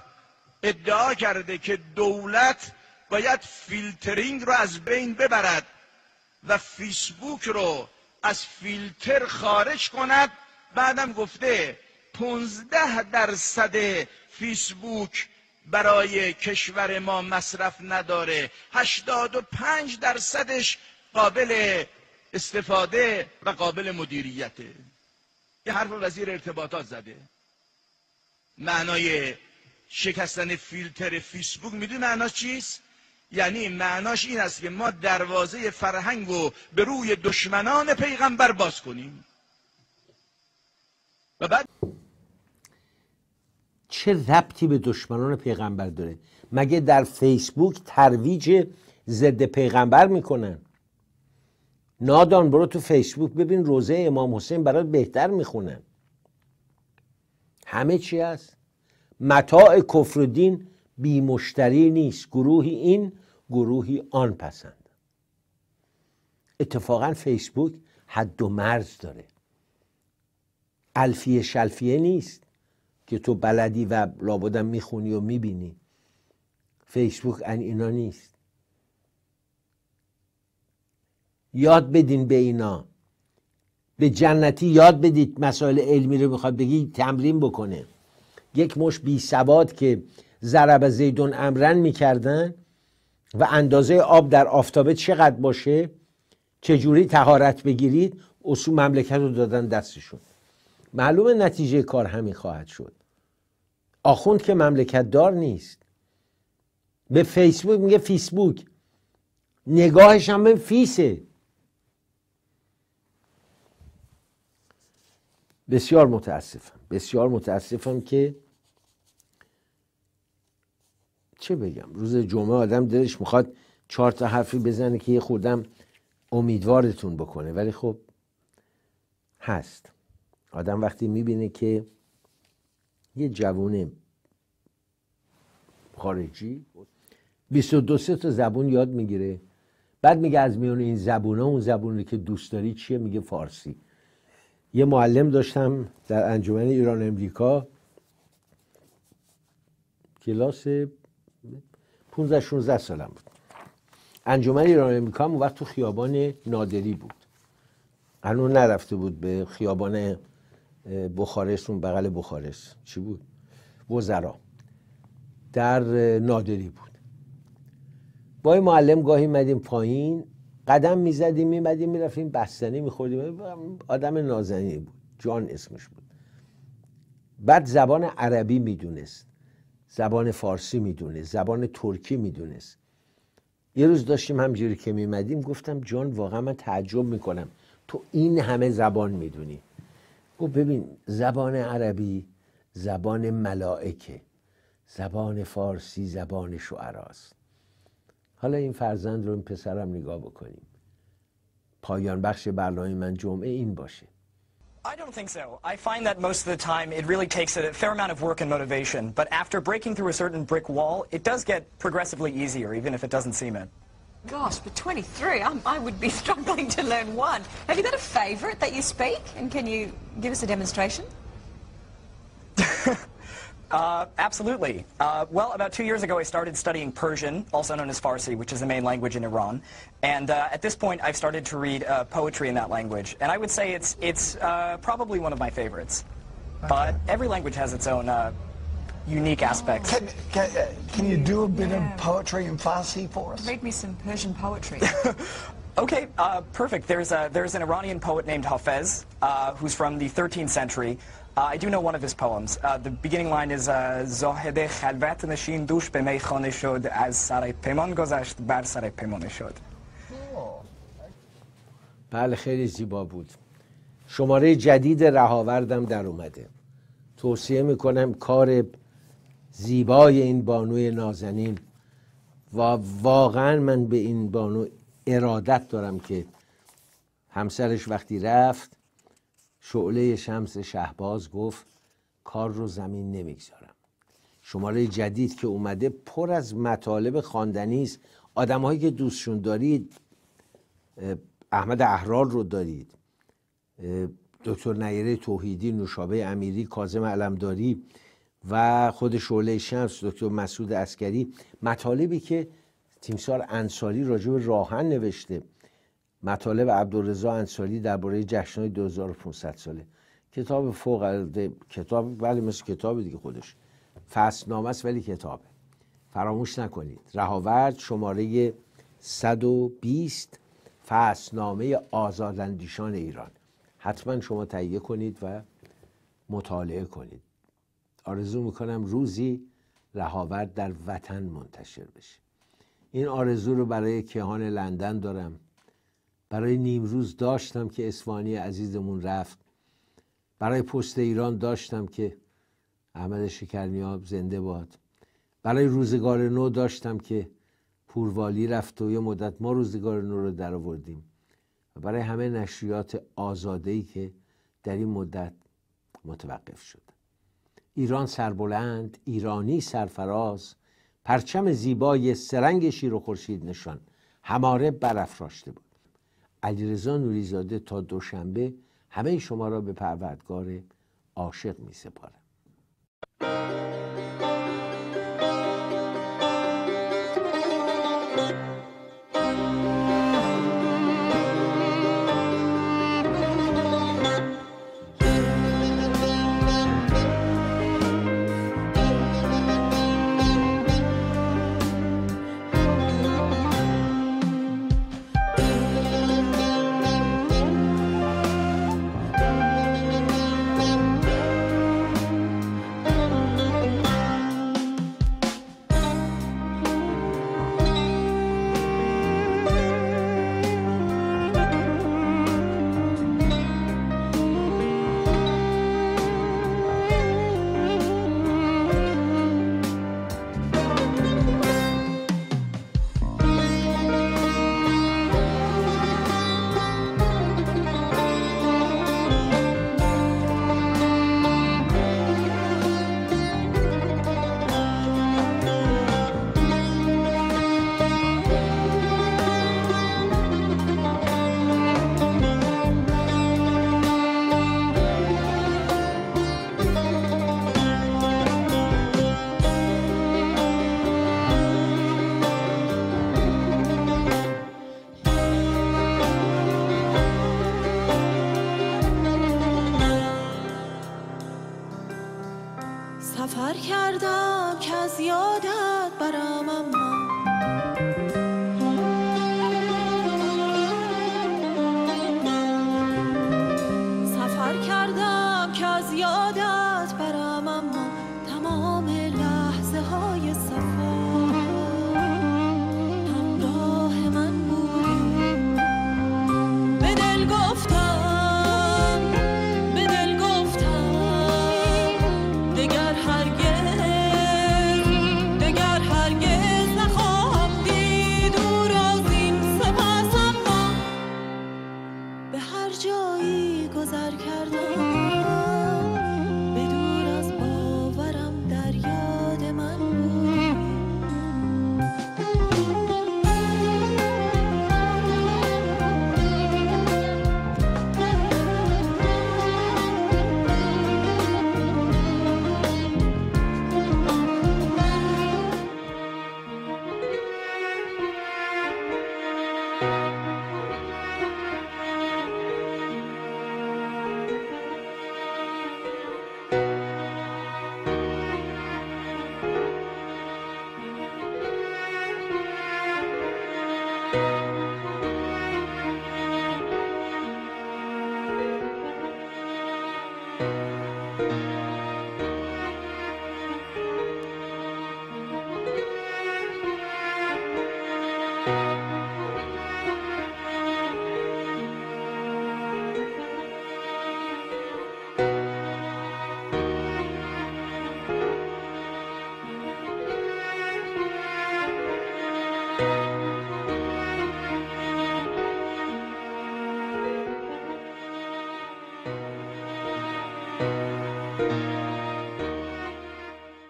ادعا کرده که دولت باید فیلترینگ رو از بین ببرد و فیسبوک رو از فیلتر خارج کند بعدم گفته 15 درصد فیسبوک برای کشور ما مصرف نداره 85 درصدش قابل استفاده و قابل مدیریته یه حرف وزیر ارتباطات زده معنای شکستن فیلتر فیسبوک میدونی معنا چیست یعنی معناش این است که ما دروازه فرهنگ رو به روی دشمنان پیغمبر باز کنیم و بعد چه ربطی به دشمنان پیغمبر داره مگه در فیسبوک ترویج ضد پیغمبر میکنن نادان برو تو فیسبوک ببین روزه امام حسین برات بهتر میخونن همه چی هست متاع کفر دین بی مشتری نیست گروهی این گروهی آن پسند اتفاقا فیسبوک حد و مرز داره الفیه شلفیه نیست که تو بلدی و لابدم میخونی و میبینی فیسبوک ان اینا نیست یاد بدین به اینا به جنتی یاد بدید مسائل علمی رو میخواد بگی تمرین بکنه یک مش بی سواد که ضرب زیدون امرن میکردن و اندازه آب در آفتابه چقدر باشه چجوری تهارت بگیرید اصول مملکت رو دادن دستشون معلوم نتیجه کار همین خواهد شد آخوند که مملکت دار نیست به فیسبوک میگه فیسبوک نگاهش هم به فیسه بسیار متاسفم بسیار متاسفم که چه بگم روز جمعه آدم دلش میخواد چهار تا حرفی بزنه که یه خوردم امیدوارتون بکنه ولی خب هست آدم وقتی میبینه که یه جوون خارجی 22 سه تا زبون یاد میگیره بعد میگه از میون این زبون اون زبونی که دوست داری چیه میگه فارسی یه معلم داشتم در انجمن ایران امریکا کلاس 15 16 سالم بود انجمن ایران امریکا اون وقت تو خیابان نادری بود هنوز نرفته بود به خیابان بخارست اون بغل بخارست چی بود وزرا در نادری بود با معلم گاهی مدیم پایین قدم میزدیم میمدیم میرفتیم بستنی میخوردیم آدم نازنی بود جان اسمش بود بعد زبان عربی میدونست زبان فارسی میدونه زبان ترکی میدونست یه روز داشتیم همجوری که میمدیم گفتم جان واقعا من تعجب میکنم تو این همه زبان میدونی او ببین زبان عربی زبان ملائکه زبان فارسی زبان شعراست حالا این فرزند رو این پسرم نگاه بکنیم پایان بخش برنامه من جمعه این باشه I don't think so. I find that most of the time it really takes a fair amount of work and motivation, but after breaking through a certain brick wall, it does get progressively easier, even if it doesn't seem it. Gosh, but 23, I'm, i would be struggling to learn one. Have you got a favourite that you speak, and can you give us a demonstration? Uh, absolutely. Uh, well, about two years ago, I started studying Persian, also known as Farsi, which is the main language in Iran. And uh, at this point, I've started to read uh, poetry in that language. And I would say it's, it's uh, probably one of my favorites. But every language has its own uh, unique aspects. Can, can, can, you do a bit yeah. of poetry in Farsi for us? Read me some Persian poetry. okay, perfect. There's, a, there's an Iranian poet named Hafez, who's from the 13th century. Uh, دو نو خلوت نشین دوش به میخانه شد از سر پیمان گذشت بر سر پیمانه شد بله خیلی زیبا بود شماره جدید رهاوردم در اومده توصیه میکنم کار زیبای این بانوی نازنین و واقعا من به این بانو ارادت دارم که همسرش وقتی رفت شعله شمس شهباز گفت کار رو زمین نمیگذارم شماره جدید که اومده پر از مطالب خواندنی است آدمهایی که دوستشون دارید احمد احرار رو دارید دکتر نیره توحیدی نوشابه امیری کازم علمداری و خود شعله شمس دکتر مسعود اسکری مطالبی که تیمسار انصاری راجع به راهن نوشته مطالب عبدالرضا انصاری درباره جشنهای 2500 ساله کتاب فوق العاده کتاب ولی بله مثل کتاب دیگه خودش فصل است ولی کتابه فراموش نکنید رهاورد شماره 120 فصلنامه آزاداندیشان ایران حتما شما تهیه کنید و مطالعه کنید آرزو میکنم روزی رهاورد در وطن منتشر بشه این آرزو رو برای کهان لندن دارم برای نیمروز داشتم که اسفانی عزیزمون رفت برای پست ایران داشتم که احمد شکرنیاب زنده باد برای روزگار نو داشتم که پوروالی رفت و یه مدت ما روزگار نو رو در آوردیم و برای همه نشریات ای که در این مدت متوقف شد ایران سربلند ایرانی سرفراز پرچم زیبای سرنگ شیر و خورشید نشان هماره برافراشته بود علیرضا نوریزاده تا دوشنبه همه شما را به پروردگار عاشق می سپارم